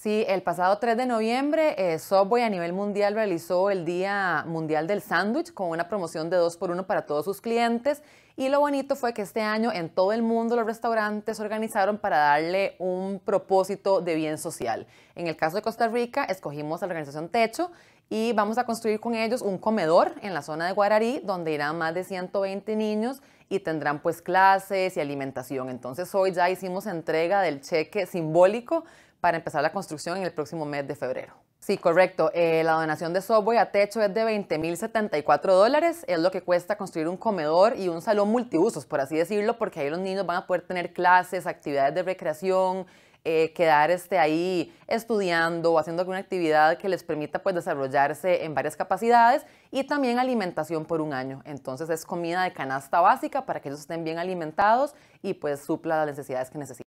Sí, el pasado 3 de noviembre, eh, Subway a nivel mundial realizó el Día Mundial del Sándwich con una promoción de 2 por 1 para todos sus clientes. Y lo bonito fue que este año en todo el mundo los restaurantes se organizaron para darle un propósito de bien social. En el caso de Costa Rica, escogimos a la organización Techo y vamos a construir con ellos un comedor en la zona de Guararí, donde irán más de 120 niños y tendrán pues clases y alimentación. Entonces hoy ya hicimos entrega del cheque simbólico para empezar la construcción en el próximo mes de febrero. Sí, correcto. Eh, la donación de software a techo es de 20.074 dólares. Es lo que cuesta construir un comedor y un salón multiusos, por así decirlo, porque ahí los niños van a poder tener clases, actividades de recreación, eh, quedar este, ahí estudiando o haciendo alguna actividad que les permita pues, desarrollarse en varias capacidades y también alimentación por un año. Entonces es comida de canasta básica para que ellos estén bien alimentados y pues supla las necesidades que necesitan.